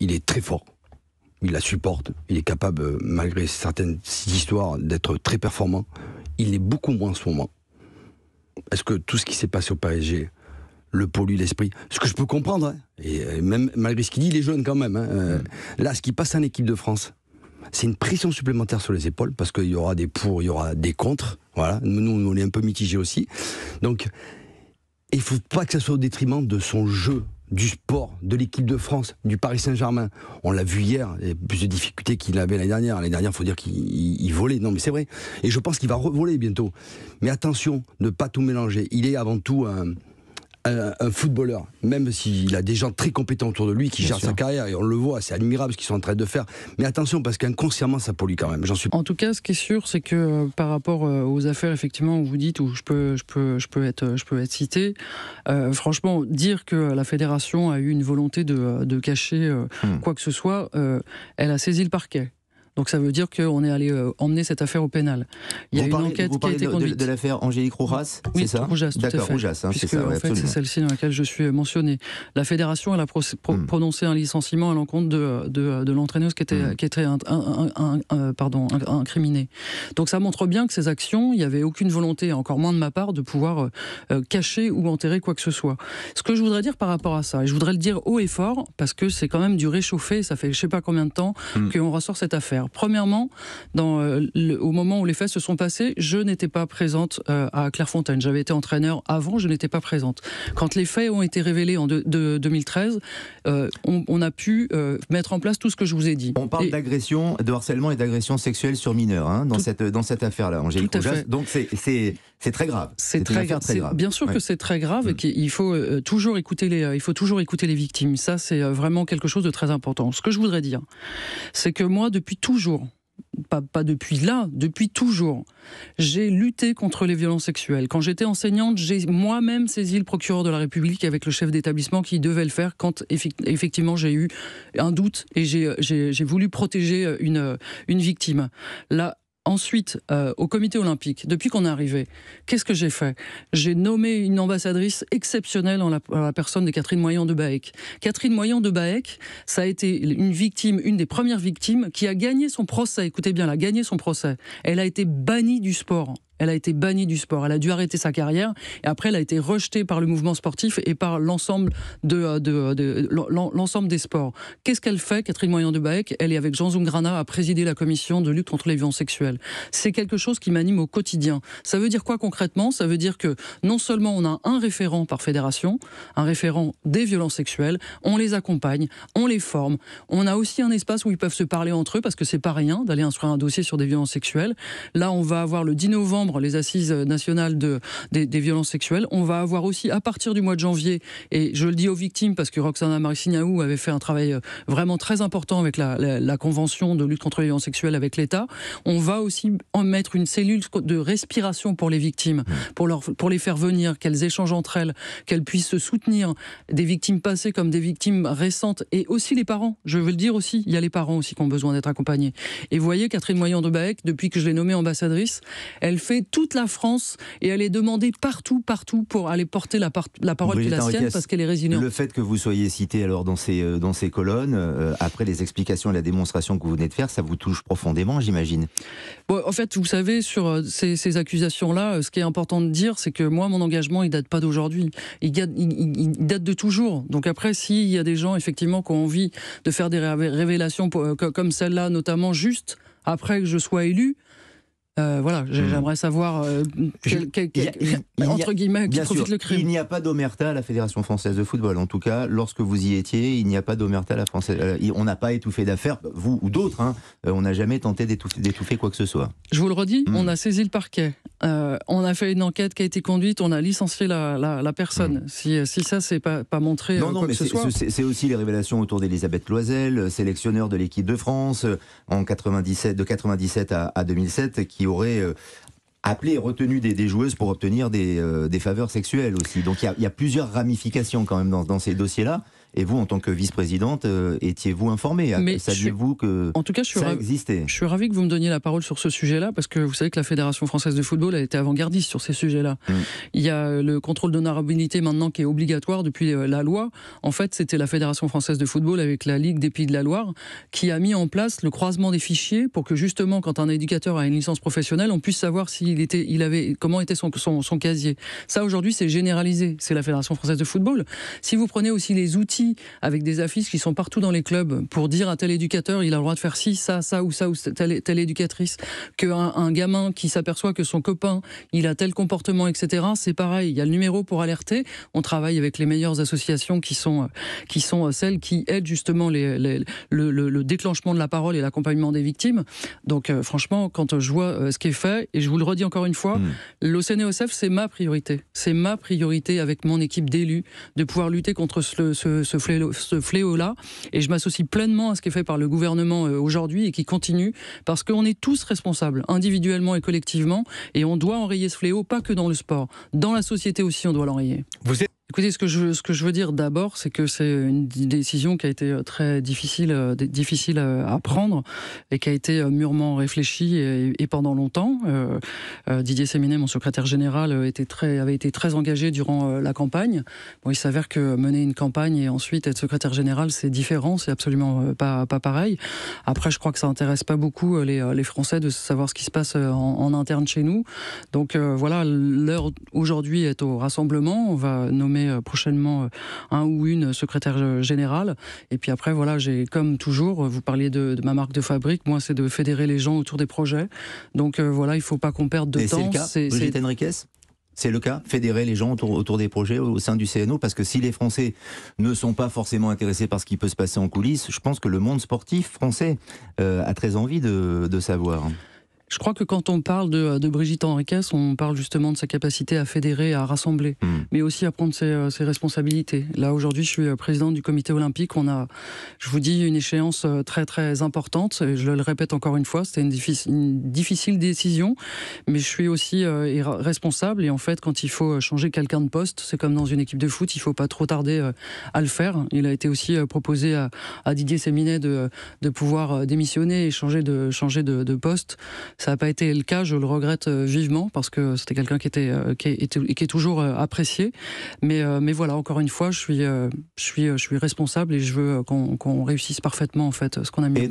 il est très fort. Il la supporte. Il est capable, euh, malgré certaines histoires, d'être très performant. Il est beaucoup moins en ce moment. Est-ce que tout ce qui s'est passé au PSG le pollue l'esprit Ce que je peux comprendre. Hein. Et euh, même malgré ce qu'il dit, il est jeune quand même. Hein. Euh, mm. Là, ce qui passe en équipe de France, c'est une pression supplémentaire sur les épaules parce qu'il y aura des pour, il y aura des contre. Voilà. Nous, on est un peu mitigés aussi. Donc, il ne faut pas que ça soit au détriment de son jeu du sport, de l'équipe de France, du Paris Saint-Germain. On l'a vu hier, et plus de difficultés qu'il avait l'année dernière. L'année dernière, faut dire qu'il volait. Non, mais c'est vrai. Et je pense qu'il va revoler bientôt. Mais attention, ne pas tout mélanger. Il est avant tout un, un, footballeur, même s'il a des gens très compétents autour de lui qui gèrent sa carrière, et on le voit, c'est admirable ce qu'ils sont en train de faire. Mais attention, parce qu'inconsciemment, ça pollue quand même. J'en suis. En tout cas, ce qui est sûr, c'est que euh, par rapport euh, aux affaires, effectivement, où vous dites où je peux, je peux, je peux être, je peux être cité. Euh, franchement, dire que la fédération a eu une volonté de, cacher hmm. quoi que ce soit, elle a saisi le parquet. Donc ça veut dire qu'on est allé euh, emmener cette affaire au pénal. Il y a une enquête qui a été conduite. De, de l'affaire Angélique Roujas, oui, c'est ça Roujas, tout D'accord, Roujas, hein, c'est ça. en fait, c'est celle-ci dans laquelle je suis mentionné. La fédération, elle a hmm. prononcé un licenciement à l'encontre de, l'entraîneuse qui était, hmm. qui était un, un, euh, pardon, incriminée. Donc ça montre bien que ces actions, il n'y avait aucune volonté, encore moins de ma part, de pouvoir euh, cacher ou enterrer quoi que ce soit. Ce que je voudrais dire par rapport à ça, et je voudrais le dire haut et fort, parce que c'est quand même du réchauffé, ça fait je sais pas combien de temps hmm. qu'on ressort cette affaire. Premièrement, dans, euh, au moment où les faits se sont passés, je n'étais pas présente euh, à Clairefontaine. J'avais été entraîneur avant, je n'étais pas présente. Quand les faits ont été révélés en 2013, euh, on, a pu mettre en place tout ce que je vous ai dit. On parle d'agression, de harcèlement et d'agression sexuelle sur mineurs hein, dans, cette, dans cette affaire-là, Angélique Donc c'est très grave. C'est très, grave, Bien sûr que c'est très grave mm. et qu'il faut toujours écouter les, il faut toujours écouter les victimes. Ça, c'est vraiment quelque chose de très important. Ce que je voudrais dire, c'est que moi, depuis tout toujours, pas, depuis là, depuis toujours, j'ai lutté contre les violences sexuelles. Quand j'étais enseignante, j'ai moi-même saisi le procureur de la République avec le chef d'établissement qui devait le faire quand effectivement j'ai eu un doute et j'ai voulu protéger une, une victime. Là, Ensuite, euh, au comité olympique, depuis qu'on est arrivé, qu'est-ce que j'ai fait J'ai nommé une ambassadrice exceptionnelle en la, personne de Catherine Moyen de Baek. Catherine Moyen de Baek, ça a été une victime, une des premières victimes, qui a gagné son procès. Écoutez bien, elle a gagné son procès. Elle a été bannie du sport elle a été bannie du sport. Elle a dû arrêter sa carrière. Et après, elle a été rejetée par le mouvement sportif et par l'ensemble de, euh, euh, l'ensemble des sports. Qu'est-ce qu'elle fait, Catherine Moyen de Elle est avec Jean Zungrana à présider la commission de lutte contre les violences sexuelles. C'est quelque chose qui m'anime au quotidien. Ça veut dire quoi concrètement Ça veut dire que non seulement on a un référent par fédération, un référent des violences sexuelles, on les accompagne, on les forme. On a aussi un espace où ils peuvent se parler entre eux parce que c'est pas rien d'aller inscrire un dossier sur des violences sexuelles. Là, on va avoir le 10 novembre les assises nationales de, des, violences sexuelles. On va avoir aussi, à partir du mois de janvier, et je le dis aux victimes parce que Roxana Signaou avait fait un travail euh, vraiment très important avec la, Convention de lutte contre les violences sexuelles avec l'État, on va aussi en mettre une cellule de respiration pour les victimes, mmh. pour, leur, pour les faire venir, qu'elles échangent entre elles, qu'elles puissent se soutenir, des victimes passées comme des victimes récentes, et aussi les parents. Je veux le dire aussi, il y a les parents aussi qui ont besoin d'être accompagnés. Et vous voyez, Catherine Moyen de Baec, depuis que je l'ai nommée ambassadrice, elle fait toute la France et est demander partout, partout pour aller porter la, la parole de qui est la sienne parce qu'elle est résignée. Le fait que vous soyez cité alors dans ces, euh, dans ces colonnes, euh, après les explications et la démonstration que vous venez de faire, ça vous touche profondément, j'imagine En fait, vous savez, sur euh, ces, accusations-là, ce qui est important de dire, c'est que moi, mon engagement, il date pas d'aujourd'hui. Il, il, date de toujours. Donc après, s'il y a des gens, effectivement, qui ont envie de faire des révélations comme celle-là, notamment juste après que je sois élu, euh, voilà, hmm. j'aimerais savoir euh, entre guillemets qui profite le crime. Il n'y a pas d'omerta à la Fédération française de football. En tout cas, lorsque vous y étiez, il n'y a pas d'omerta à la française. Euh, on n'a pas étouffé d'affaires, vous ou d'autres. Hein. on n'a jamais tenté d'étouffer quoi que ce soit. Je vous le redis, hmm. on a saisi le parquet. Euh, on a fait une enquête qui a été conduite, on a licencié la, personne. Mm. Si, ça, c'est pas, pas montré. Non, euh, non, mais c'est aussi les révélations autour d'Elisabeth Loisel, sélectionneur de l'équipe de France euh, en 97, de 97 à, 2007, qui aurait appelé et retenu des, joueuses pour obtenir des, faveurs sexuelles aussi. Donc il y, a plusieurs ramifications quand même dans ces dossiers-là. Et vous, en tant que vice-présidente, euh, étiez-vous informée ah, Saviez-vous que en tout cas, je suis Je suis ravi que vous me donniez la parole sur ce sujet-là, parce que vous savez que la Fédération française de football a été avant-gardiste sur ces sujets-là. Mm. Il y a euh, le contrôle d'honorabilité maintenant qui est obligatoire depuis euh, la loi. En fait, c'était la Fédération française de football avec la Ligue des Pays de la Loire qui a mis en place le croisement des fichiers pour que justement, quand un éducateur a une licence professionnelle, on puisse savoir s'il était, il avait, comment était son, son casier. Ça, aujourd'hui, c'est généralisé. C'est la Fédération française de football. Si vous prenez aussi les outils avec des affiches qui sont partout dans les clubs pour dire à tel éducateur, il a le droit de faire ci, ça, ça ou ça, ou telle, éducatrice, qu'un un gamin qui s'aperçoit que son copain, il a tel comportement, etc., c'est pareil, il y a le numéro pour alerter. On travaille avec les meilleures associations qui sont, qui sont celles qui aident justement les, le, déclenchement de la parole et l'accompagnement des victimes. Donc euh, franchement, quand je vois euh, ce qui est fait, et je vous le redis encore une fois, mmh. l'OCNEOSF, c'est ma priorité. C'est ma priorité avec mon équipe d'élus de pouvoir lutter contre ce, ce fléau-là. et je m'associe pleinement à ce qui est fait par le gouvernement euh, aujourd'hui et qui continue, parce qu'on est tous responsables, individuellement et collectivement, et on doit enrayer ce fléau, pas que dans le sport. Dans la société aussi, on doit l'enrayer. Vous Écoutez, ce que je, ce que je veux dire d'abord, c'est que c'est une décision qui a été euh, très difficile, euh, difficile euh, à prendre et qui a été mûrement réfléchie et, pendant longtemps. Didier Séminet, mon secrétaire général, était très, avait été très engagé durant la campagne. Bon, il s'avère que mener une campagne et ensuite être secrétaire général, c'est différent, c'est absolument pas, pas pareil. Après, je crois que ça intéresse pas beaucoup les, Français de savoir ce qui se passe en, interne chez nous. Donc voilà, l'heure aujourd'hui est au rassemblement. On va nommer euh, prochainement euh, un ou une secrétaire euh, générale. Et puis après, voilà, j'ai comme toujours, vous parliez de, ma marque de fabrique, moi c'est de fédérer les gens autour des projets. Donc voilà, il ne faut pas qu'on perde de temps. C'est le cas, c'est le cas, fédérer les gens autour, des projets au sein du CNO, parce que si les Français ne sont pas forcément intéressés par ce qui peut se passer en coulisses, je pense que le monde sportif français a très envie de savoir. Je crois que quand on parle de, Brigitte Henriques, on parle justement de sa capacité à fédérer, à rassembler, hmm. mais aussi à prendre ses, responsabilités. Là, aujourd'hui, je suis euh, président du comité olympique. On a, je vous dis, une échéance euh, très, très importante. je le répète encore une fois, c'était une, difficile décision, mais je suis aussi euh, responsable. Et en fait, quand il faut changer quelqu'un de poste, c'est comme dans une équipe de foot, il ne faut pas trop tarder à le faire. Il a été aussi proposé à, Didier Séminet de, de pouvoir démissionner et changer de, changer de, de poste ça n'a pas été le cas, je le regrette euh, vivement parce que c'était quelqu'un qui était euh, qui est, toujours euh, apprécié. Mais mais voilà, encore une fois, je suis je suis responsable et je veux qu'on réussisse parfaitement en fait ce qu'on a mis.